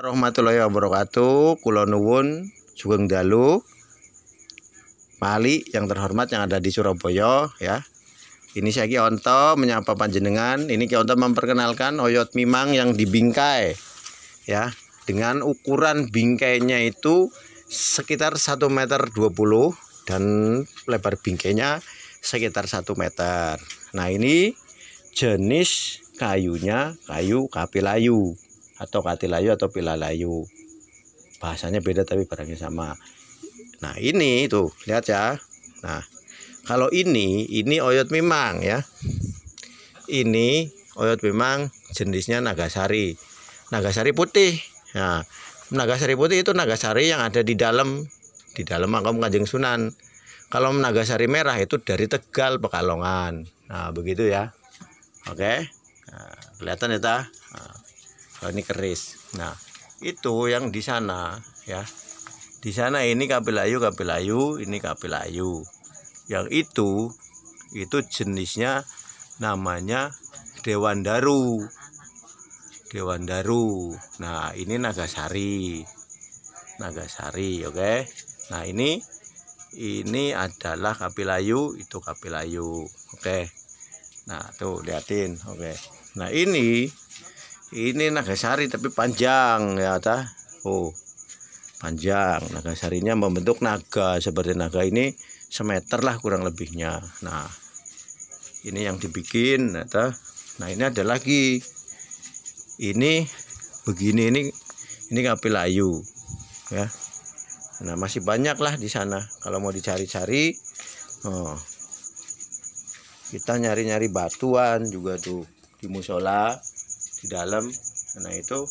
warahmatullahi wabarakatuh Kulo nuwun sugeng dalu Mali yang terhormat yang ada di Surabaya ya ini saya Onto menyapa panjenengan ini Ki Onto memperkenalkan oyot mimang yang dibingkai ya dengan ukuran bingkainya itu sekitar 1 meter 20 dan lebar bingkainya sekitar 1 meter nah ini jenis kayunya kayu kapilayu atau katilayu atau pilalayu bahasanya beda tapi barangnya sama nah ini itu lihat ya nah kalau ini ini oyot memang ya ini oyot memang jenisnya nagasari nagasari putih nah nagasari putih itu nagasari yang ada di dalam di dalam makam kanjeng sunan kalau nagasari merah itu dari tegal pekalongan nah begitu ya oke nah, kelihatan ya ta nah. Oh, ini keris nah itu yang di sana ya di sana ini kapilayu kapilayu ini kapilayu yang itu itu jenisnya namanya Dewan Daru Dewan Daru nah ini Nagasari Nagasari oke okay? nah ini ini adalah kapilayu itu kapilayu oke okay? nah tuh liatin oke okay? nah ini ini nagasari tapi panjang ya ta oh panjang nagasarinya membentuk naga seperti naga ini semeter lah kurang lebihnya nah ini yang dibikin ya ta nah ini ada lagi ini begini ini ini layu ya nah masih banyak lah di sana kalau mau dicari-cari oh kita nyari-nyari batuan juga tuh di musola di dalam nah itu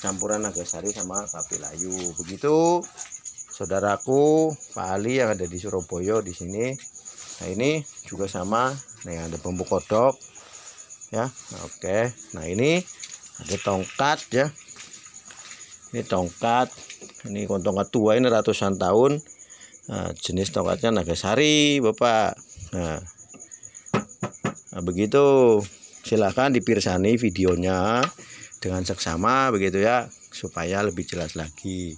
campuran nagasari sama kapilayu begitu saudaraku Pak Ali yang ada di Surabaya di sini nah ini juga sama nah ada bambu kodok ya oke nah ini ada tongkat ya ini tongkat ini tongkat tua ini ratusan tahun nah, jenis tongkatnya nagasari bapak nah, nah begitu silahkan dipirsani videonya dengan seksama begitu ya supaya lebih jelas lagi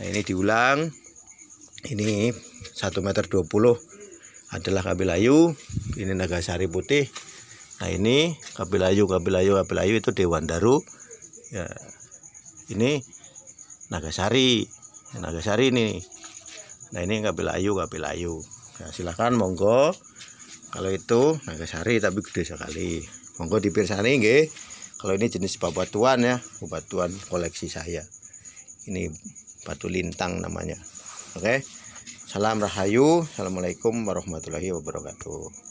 nah ini diulang ini 1 meter 20 adalah kabilayu ini nagasari putih nah ini kabilayu kabilayu kabilayu itu dewan daru ya ini nagasari nagasari ini nah ini kabilayu kabilayu nah, silahkan monggo kalau itu nagasari tapi gede sekali monggo dipirsani nggih kalau ini jenis bebatuan ya bebatuan koleksi saya ini batu lintang namanya oke salam rahayu assalamualaikum warahmatullahi wabarakatuh